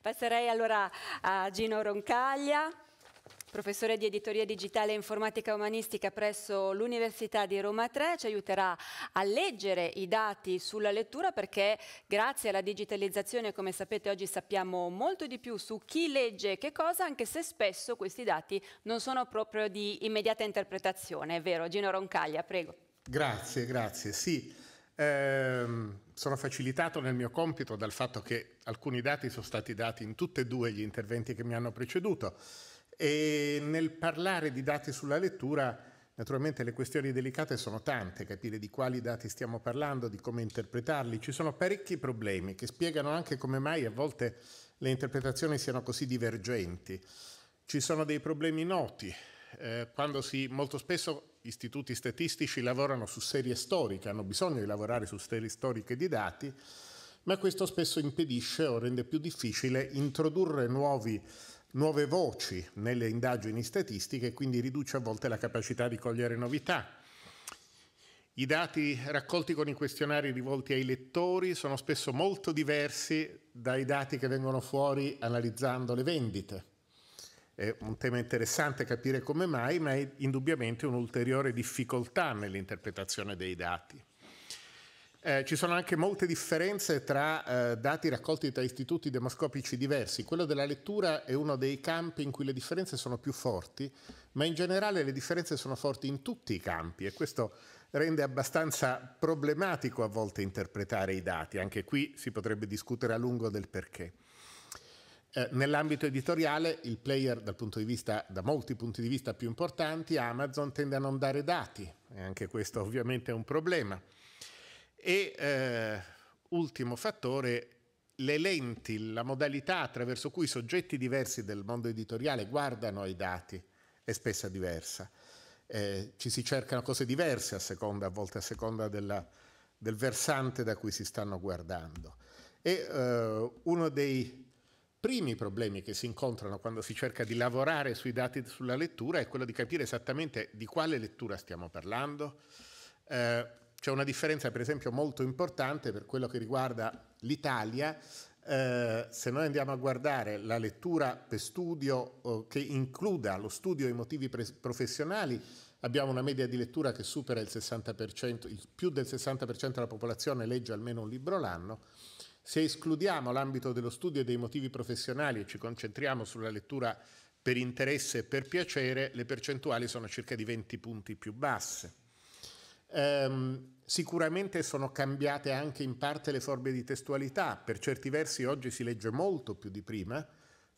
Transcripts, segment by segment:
Passerei allora a Gino Roncaglia, professore di editoria digitale e informatica umanistica presso l'Università di Roma 3, ci aiuterà a leggere i dati sulla lettura perché grazie alla digitalizzazione, come sapete, oggi sappiamo molto di più su chi legge che cosa, anche se spesso questi dati non sono proprio di immediata interpretazione, è vero? Gino Roncaglia, prego. Grazie, grazie. Sì. Eh, sono facilitato nel mio compito dal fatto che alcuni dati sono stati dati in tutti e due gli interventi che mi hanno preceduto e nel parlare di dati sulla lettura naturalmente le questioni delicate sono tante, capire di quali dati stiamo parlando, di come interpretarli, ci sono parecchi problemi che spiegano anche come mai a volte le interpretazioni siano così divergenti. Ci sono dei problemi noti, eh, quando si, molto spesso istituti statistici lavorano su serie storiche, hanno bisogno di lavorare su serie storiche di dati, ma questo spesso impedisce o rende più difficile introdurre nuovi, nuove voci nelle indagini statistiche e quindi riduce a volte la capacità di cogliere novità. I dati raccolti con i questionari rivolti ai lettori sono spesso molto diversi dai dati che vengono fuori analizzando le vendite è un tema interessante capire come mai, ma è indubbiamente un'ulteriore difficoltà nell'interpretazione dei dati. Eh, ci sono anche molte differenze tra eh, dati raccolti da istituti demoscopici diversi. Quello della lettura è uno dei campi in cui le differenze sono più forti, ma in generale le differenze sono forti in tutti i campi e questo rende abbastanza problematico a volte interpretare i dati. Anche qui si potrebbe discutere a lungo del perché. Eh, nell'ambito editoriale, il player, dal punto di vista, da molti punti di vista più importanti, Amazon tende a non dare dati, e anche questo ovviamente è un problema. E eh, ultimo fattore, le lenti, la modalità attraverso cui soggetti diversi del mondo editoriale guardano ai dati è spesso diversa. Eh, ci si cercano cose diverse a seconda, a volte a seconda della, del versante da cui si stanno guardando. E eh, uno dei primi problemi che si incontrano quando si cerca di lavorare sui dati sulla lettura è quello di capire esattamente di quale lettura stiamo parlando. Eh, c'è una differenza, per esempio, molto importante per quello che riguarda l'Italia. Eh, se noi andiamo a guardare la lettura per studio eh, che includa lo studio e i motivi pre- professionali, abbiamo una media di lettura che supera il 60%, il più del 60% della popolazione legge almeno un libro l'anno se escludiamo l'ambito dello studio e dei motivi professionali e ci concentriamo sulla lettura per interesse e per piacere, le percentuali sono circa di 20 punti più basse. Ehm, sicuramente sono cambiate anche in parte le forme di testualità, per certi versi oggi si legge molto più di prima,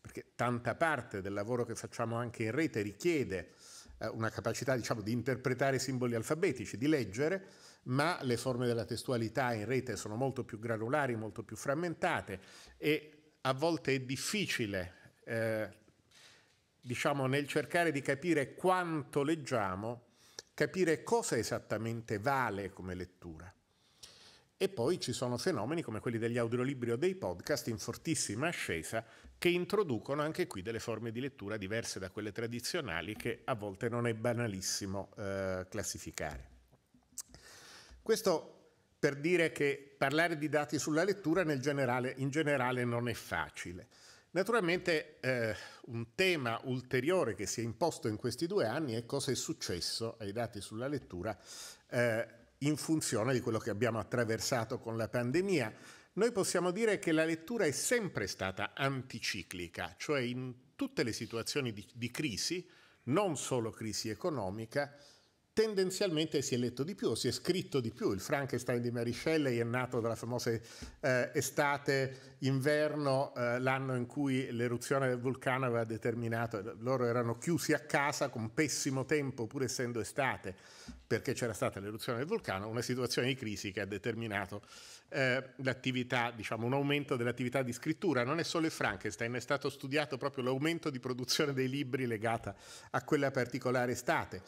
perché tanta parte del lavoro che facciamo anche in rete richiede eh, una capacità diciamo, di interpretare simboli alfabetici, di leggere, ma le forme della testualità in rete sono molto più granulari, molto più frammentate e a volte è difficile, eh, diciamo, nel cercare di capire quanto leggiamo, capire cosa esattamente vale come lettura. E poi ci sono fenomeni come quelli degli audiolibri o dei podcast in fortissima ascesa che introducono anche qui delle forme di lettura diverse da quelle tradizionali che a volte non è banalissimo eh, classificare. Questo per dire che parlare di dati sulla lettura generale, in generale non è facile. Naturalmente eh, un tema ulteriore che si è imposto in questi due anni è cosa è successo ai dati sulla lettura eh, in funzione di quello che abbiamo attraversato con la pandemia. Noi possiamo dire che la lettura è sempre stata anticiclica, cioè in tutte le situazioni di, di crisi, non solo crisi economica, tendenzialmente si è letto di più, si è scritto di più. Il Frankenstein di Mary Shelley è nato dalla famosa eh, estate-inverno, eh, l'anno in cui l'eruzione del vulcano aveva determinato, loro erano chiusi a casa con pessimo tempo, pur essendo estate, perché c'era stata l'eruzione del vulcano, una situazione di crisi che ha determinato eh, l'attività, diciamo, un aumento dell'attività di scrittura. Non è solo il Frankenstein, è stato studiato proprio l'aumento di produzione dei libri legata a quella particolare estate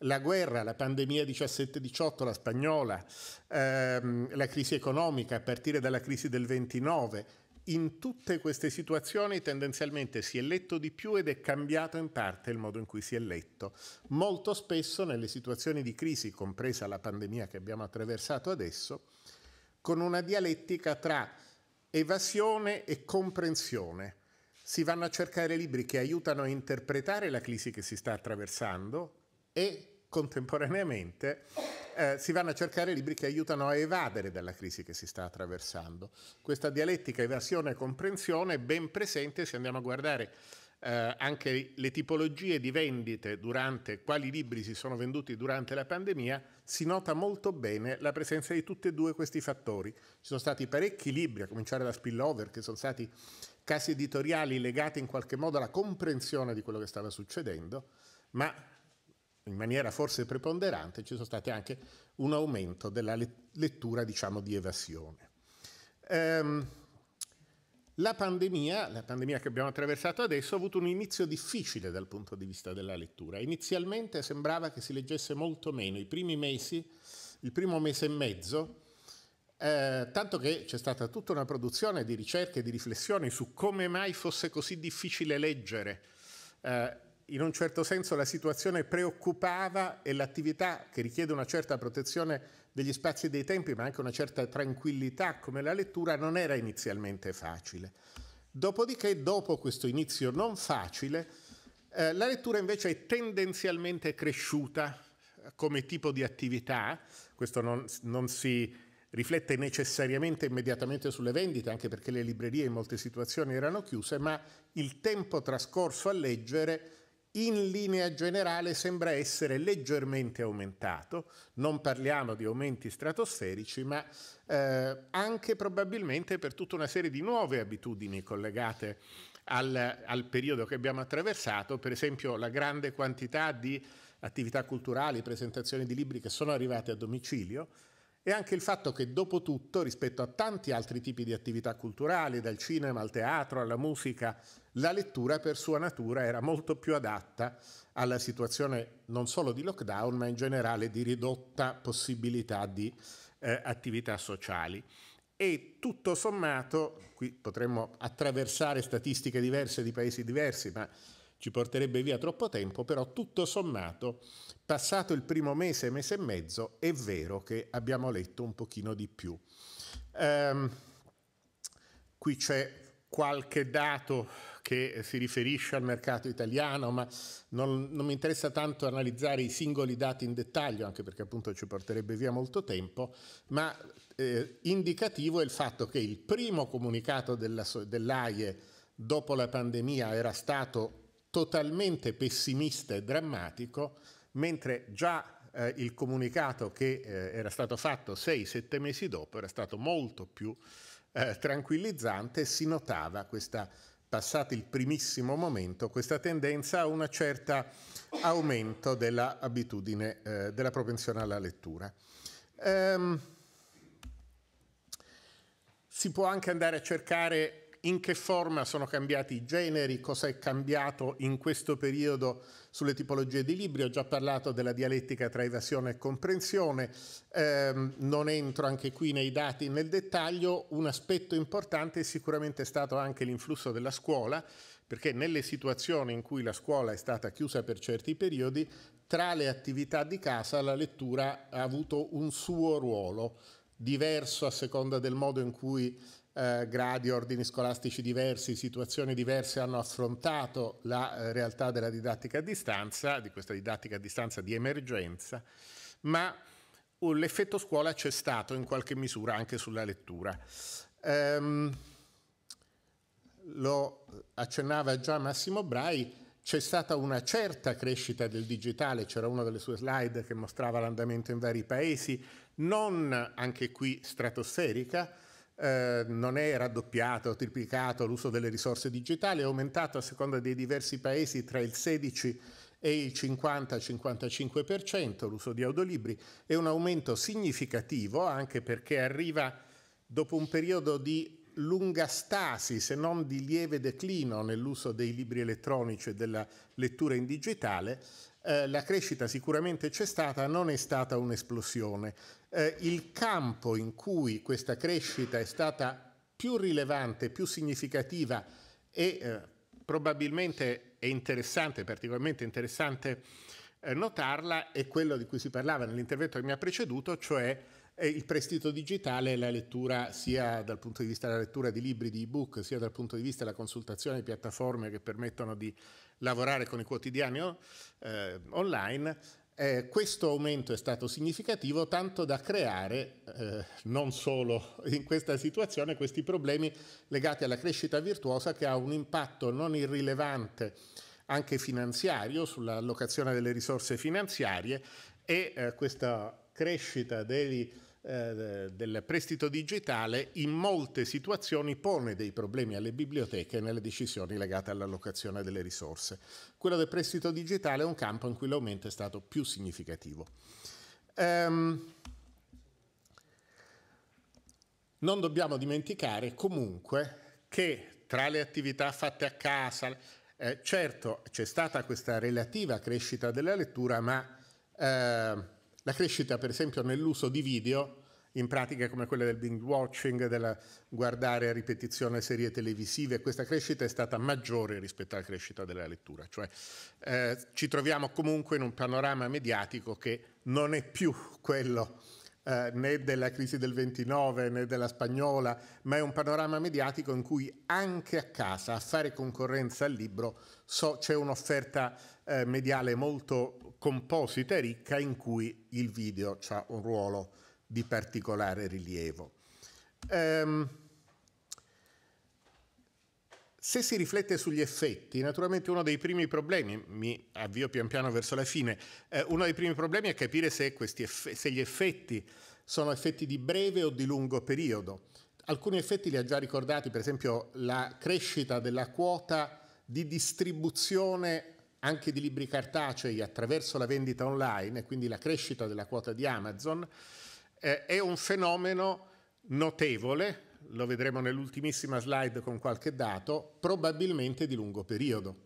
la guerra, la pandemia 17-18, la spagnola, ehm, la crisi economica a partire dalla crisi del 29, in tutte queste situazioni tendenzialmente si è letto di più ed è cambiato in parte il modo in cui si è letto. Molto spesso nelle situazioni di crisi, compresa la pandemia che abbiamo attraversato adesso, con una dialettica tra evasione e comprensione. Si vanno a cercare libri che aiutano a interpretare la crisi che si sta attraversando, e contemporaneamente eh, si vanno a cercare libri che aiutano a evadere dalla crisi che si sta attraversando. Questa dialettica evasione-comprensione è ben presente se andiamo a guardare eh, anche le tipologie di vendite durante quali libri si sono venduti durante la pandemia, si nota molto bene la presenza di tutti e due questi fattori. Ci sono stati parecchi libri, a cominciare da Spillover, che sono stati casi editoriali legati in qualche modo alla comprensione di quello che stava succedendo, ma in maniera forse preponderante, ci sono stati anche un aumento della lettura diciamo, di evasione. Ehm, la, pandemia, la pandemia che abbiamo attraversato adesso ha avuto un inizio difficile dal punto di vista della lettura. Inizialmente sembrava che si leggesse molto meno, i primi mesi, il primo mese e mezzo, eh, tanto che c'è stata tutta una produzione di ricerche e di riflessioni su come mai fosse così difficile leggere. Eh, in un certo senso la situazione preoccupava e l'attività che richiede una certa protezione degli spazi e dei tempi, ma anche una certa tranquillità come la lettura, non era inizialmente facile. Dopodiché, dopo questo inizio non facile, eh, la lettura invece è tendenzialmente cresciuta eh, come tipo di attività, questo non, non si riflette necessariamente immediatamente sulle vendite, anche perché le librerie in molte situazioni erano chiuse, ma il tempo trascorso a leggere in linea generale sembra essere leggermente aumentato, non parliamo di aumenti stratosferici, ma eh, anche probabilmente per tutta una serie di nuove abitudini collegate al, al, periodo che abbiamo attraversato, per esempio la grande quantità di attività culturali, presentazioni di libri che sono arrivate a domicilio, e anche il fatto che dopo tutto, rispetto a tanti altri tipi di attività culturali, dal cinema al teatro alla musica, la lettura per sua natura era molto più adatta alla situazione non solo di lockdown, ma in generale di ridotta possibilità di eh, attività sociali. E tutto sommato, qui potremmo attraversare statistiche diverse di paesi diversi, ma ci porterebbe via troppo tempo, però tutto sommato, passato il primo mese, mese e mezzo, è vero che abbiamo letto un pochino di più. Um, qui c'è qualche dato che si riferisce al mercato italiano, ma non, non mi interessa tanto analizzare i singoli dati in dettaglio, anche perché appunto ci porterebbe via molto tempo, ma eh, indicativo è il fatto che il primo comunicato della, dell'AIE dopo la pandemia era stato totalmente pessimista e drammatico, mentre già eh, il comunicato che eh, era stato fatto 6-7 mesi dopo era stato molto più eh, tranquillizzante e si notava questa passato il primissimo momento, questa tendenza a un certo aumento dell'abitudine, eh, della propensione alla lettura. Ehm, si può anche andare a cercare in che forma sono cambiati i generi, cosa è cambiato in questo periodo sulle tipologie di libri, ho già parlato della dialettica tra evasione e comprensione, eh, non entro anche qui nei dati nel dettaglio, un aspetto importante è sicuramente stato anche l'influsso della scuola, perché nelle situazioni in cui la scuola è stata chiusa per certi periodi, tra le attività di casa la lettura ha avuto un suo ruolo diverso a seconda del modo in cui eh, gradi, ordini scolastici diversi, situazioni diverse hanno affrontato la eh, realtà della didattica a distanza, di questa didattica a distanza di emergenza, ma uh, l'effetto scuola c'è stato in qualche misura anche sulla lettura. Ehm, lo accennava già Massimo Brai, c'è stata una certa crescita del digitale, c'era una delle sue slide che mostrava l'andamento in vari paesi, non anche qui stratosferica, eh, non è raddoppiato, triplicato l'uso delle risorse digitali, è aumentato a seconda dei diversi paesi tra il 16 e il 50-55% l'uso di audiolibri, è un aumento significativo anche perché arriva dopo un periodo di lunga stasi, se non di lieve declino nell'uso dei libri elettronici e della lettura in digitale, eh, la crescita sicuramente c'è stata, non è stata un'esplosione. Eh, il campo in cui questa crescita è stata più rilevante, più significativa e eh, probabilmente è interessante, particolarmente interessante eh, notarla, è quello di cui si parlava nell'intervento che mi ha preceduto, cioè il prestito digitale è la lettura sia dal punto di vista della lettura di libri, di ebook, sia dal punto di vista della consultazione di piattaforme che permettono di lavorare con i quotidiani eh, online. Eh, questo aumento è stato significativo tanto da creare, eh, non solo in questa situazione, questi problemi legati alla crescita virtuosa che ha un impatto non irrilevante anche finanziario sull'allocazione delle risorse finanziarie e eh, questa crescita dei eh, del prestito digitale in molte situazioni pone dei problemi alle biblioteche nelle decisioni legate all'allocazione delle risorse. Quello del prestito digitale è un campo in cui l'aumento è stato più significativo. Um, non dobbiamo dimenticare comunque che tra le attività fatte a casa, eh, certo c'è stata questa relativa crescita della lettura, ma eh, la crescita, per esempio, nell'uso di video, in pratiche come quella del binge watching, del guardare a ripetizione serie televisive, questa crescita è stata maggiore rispetto alla crescita della lettura. Cioè, eh, ci troviamo comunque in un panorama mediatico che non è più quello eh, né della crisi del 29 né della spagnola, ma è un panorama mediatico in cui anche a casa a fare concorrenza al libro so, c'è un'offerta eh, mediale molto composita e ricca in cui il video ha un ruolo di particolare rilievo. Ehm, se si riflette sugli effetti, naturalmente uno dei primi problemi, mi avvio pian piano verso la fine, eh, uno dei primi problemi è capire se, eff se gli effetti sono effetti di breve o di lungo periodo. Alcuni effetti li ha già ricordati, per esempio la crescita della quota di distribuzione anche di libri cartacei attraverso la vendita online, e quindi la crescita della quota di Amazon, eh, è un fenomeno notevole, lo vedremo nell'ultimissima slide con qualche dato, probabilmente di lungo periodo.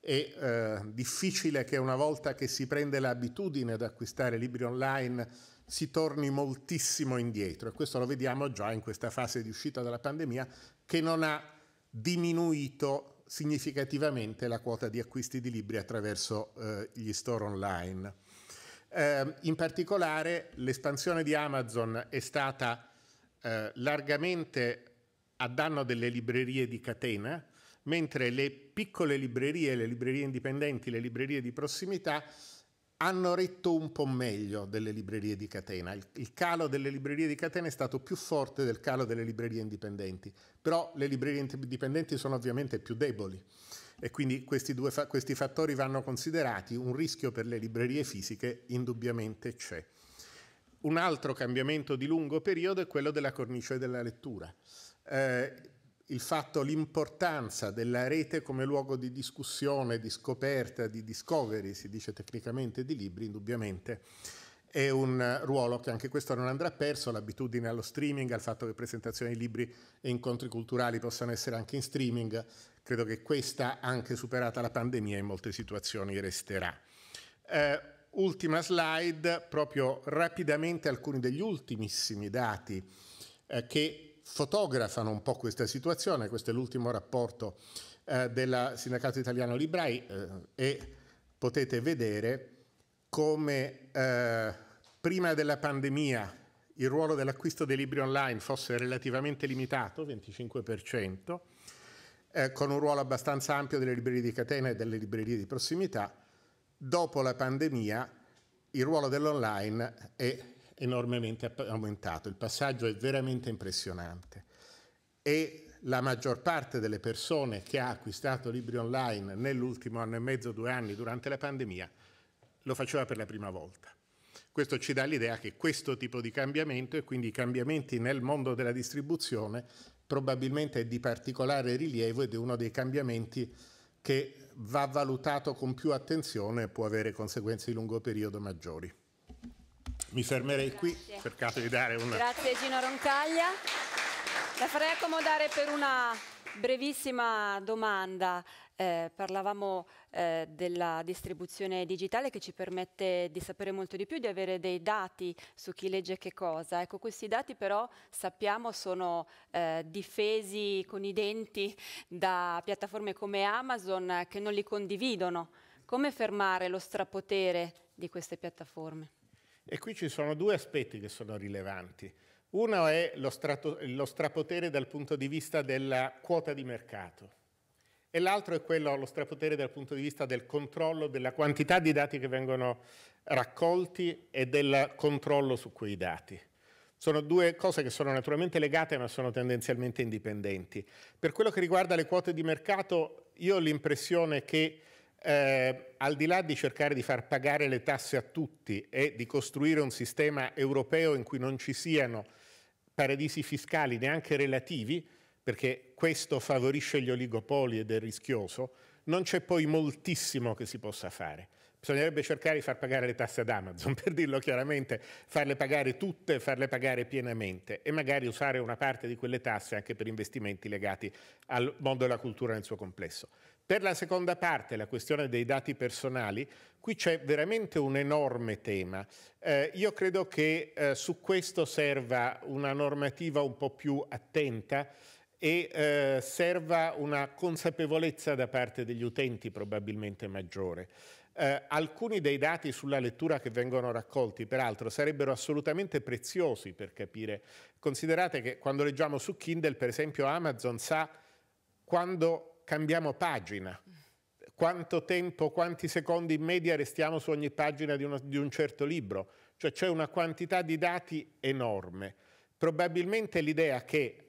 È eh, difficile che una volta che si prende l'abitudine ad acquistare libri online si torni moltissimo indietro e questo lo vediamo già in questa fase di uscita dalla pandemia che non ha diminuito significativamente la quota di acquisti di libri attraverso eh, gli store online. Eh, in particolare l'espansione di Amazon è stata eh, largamente a danno delle librerie di catena, mentre le piccole librerie, le librerie indipendenti, le librerie di prossimità hanno retto un po' meglio delle librerie di catena. Il, il, calo delle librerie di catena è stato più forte del calo delle librerie indipendenti, però le librerie indipendenti sono ovviamente più deboli e quindi questi, due fa questi fattori vanno considerati, un rischio per le librerie fisiche indubbiamente c'è un altro cambiamento di lungo periodo è quello della cornice della lettura. Eh, il fatto, l'importanza della rete come luogo di discussione, di scoperta, di discovery, si dice tecnicamente, di libri, indubbiamente è un ruolo che anche questo non andrà perso, l'abitudine allo streaming, al fatto che presentazioni di libri e incontri culturali possano essere anche in streaming, credo che questa, anche superata la pandemia, in molte situazioni resterà. Eh, ultima slide, proprio rapidamente alcuni degli ultimissimi dati eh, che fotografano un po' questa situazione. Questo è l'ultimo rapporto eh, del Sindacato Italiano Librai eh, e potete vedere come eh, prima della pandemia il ruolo dell'acquisto dei libri online fosse relativamente limitato, 25%, eh, con un ruolo abbastanza ampio delle librerie di catena e delle librerie di prossimità, dopo la pandemia il ruolo dell'online è enormemente aumentato, il passaggio è veramente impressionante e la maggior parte delle persone che ha acquistato libri online nell'ultimo anno e mezzo, due anni durante la pandemia, lo faceva per la prima volta. Questo ci dà l'idea che questo tipo di cambiamento e quindi i cambiamenti nel mondo della distribuzione probabilmente è di particolare rilievo ed è uno dei cambiamenti che va valutato con più attenzione e può avere conseguenze di lungo periodo maggiori. Mi fermerei Grazie. qui, cercate di dare una... Grazie Gino Roncaglia. La farei accomodare per una brevissima domanda. Eh, parlavamo eh, della distribuzione digitale che ci permette di sapere molto di più, di avere dei dati su chi legge che cosa. Ecco, questi dati però sappiamo sono eh, difesi con i denti da piattaforme come Amazon che non li condividono. Come fermare lo strapotere di queste piattaforme? E qui ci sono due aspetti che sono rilevanti. Uno è lo, strato, lo strapotere dal punto di vista della quota di mercato e l'altro è quello, lo strapotere dal punto di vista del controllo della quantità di dati che vengono raccolti e del controllo su quei dati. Sono due cose che sono naturalmente legate ma sono tendenzialmente indipendenti. Per quello che riguarda le quote di mercato, io ho l'impressione che eh, al di là di cercare di far pagare le tasse a tutti e di costruire un sistema europeo in cui non ci siano paradisi fiscali neanche relativi, perché questo favorisce gli oligopoli ed è rischioso, non c'è poi moltissimo che si possa fare. Bisognerebbe cercare di far pagare le tasse ad Amazon, per dirlo chiaramente, farle pagare tutte, farle pagare pienamente e magari usare una parte di quelle tasse anche per investimenti legati al mondo della cultura nel suo complesso. Per la seconda parte, la questione dei dati personali, qui c'è veramente un enorme tema. Eh, io credo che eh, su questo serva una normativa un po' più attenta e eh, serva una consapevolezza da parte degli utenti probabilmente maggiore. Eh, alcuni dei dati sulla lettura che vengono raccolti, peraltro, sarebbero assolutamente preziosi per capire. Considerate che quando leggiamo su Kindle, per esempio, Amazon sa quando cambiamo pagina, quanto tempo, quanti secondi in media restiamo su ogni pagina di, uno, di un certo libro. Cioè c'è una quantità di dati enorme. Probabilmente l'idea che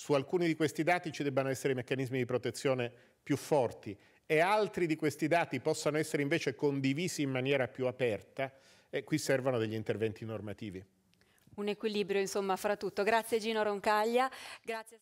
su alcuni di questi dati ci debbano essere meccanismi di protezione più forti e altri di questi dati possano essere invece condivisi in maniera più aperta, e qui servono degli interventi normativi. Un equilibrio insomma fra tutto. Grazie Gino Roncaglia. Grazie...